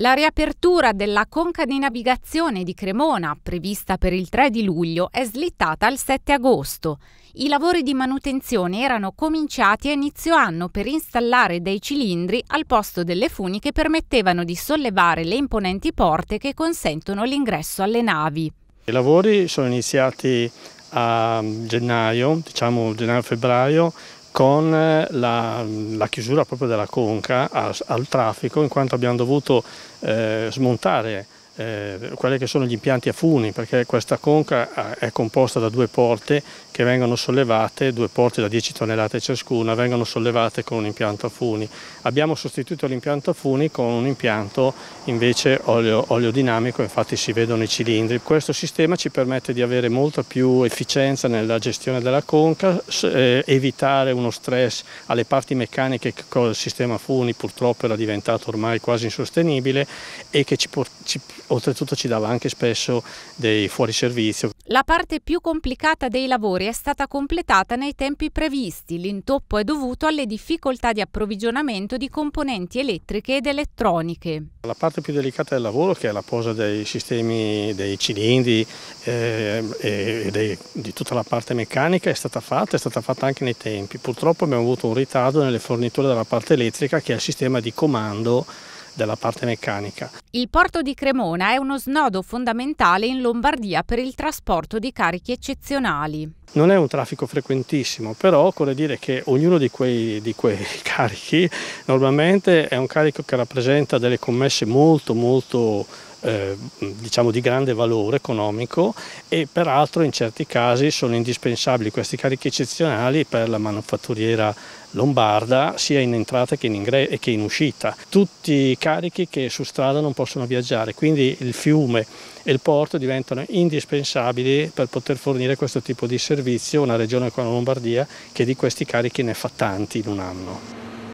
La riapertura della conca di navigazione di Cremona, prevista per il 3 di luglio, è slittata al 7 agosto. I lavori di manutenzione erano cominciati a inizio anno per installare dei cilindri al posto delle funi che permettevano di sollevare le imponenti porte che consentono l'ingresso alle navi. I lavori sono iniziati a gennaio, diciamo gennaio-febbraio, con eh, la, la, chiusura proprio della conca al, al traffico in quanto abbiamo dovuto eh, smontare eh, quelli che sono gli impianti a funi, perché questa conca ah, è composta da due porte che vengono sollevate, due porte da 10 tonnellate ciascuna, vengono sollevate con un impianto a funi. Abbiamo sostituito l'impianto a funi con un impianto invece olio, oleodinamico, infatti si vedono i cilindri. Questo sistema ci permette di avere molta più efficienza nella gestione della conca, eh, evitare uno stress alle parti meccaniche che con il sistema funi purtroppo era diventato ormai quasi insostenibile e che ci, ci oltretutto ci dava anche spesso dei fuoriservizio. La parte più complicata dei lavori è stata completata nei tempi previsti. L'intoppo è dovuto alle difficoltà di approvvigionamento di componenti elettriche ed elettroniche. La parte più delicata del lavoro, che è la posa dei sistemi, dei cilindri eh, e dei, di tutta la parte meccanica, è stata fatta, è stata fatta anche nei tempi. Purtroppo abbiamo avuto un ritardo nelle forniture della parte elettrica, che è il sistema di comando della parte meccanica. Il porto di Cremona è uno snodo fondamentale in Lombardia per il trasporto di carichi eccezionali. Non è un traffico frequentissimo, però occorre dire che ognuno di quei, di quei carichi normalmente è un carico che rappresenta delle commesse molto molto eh, diciamo di grande valore economico e peraltro in certi casi sono indispensabili questi carichi eccezionali per la manufatturiera lombarda sia in entrata che in, che in uscita. Tutti i carichi che su strada non possono viaggiare, quindi il fiume e il porto diventano indispensabili per poter fornire questo tipo di servizio a una regione come la Lombardia che di questi carichi ne fa tanti in un anno.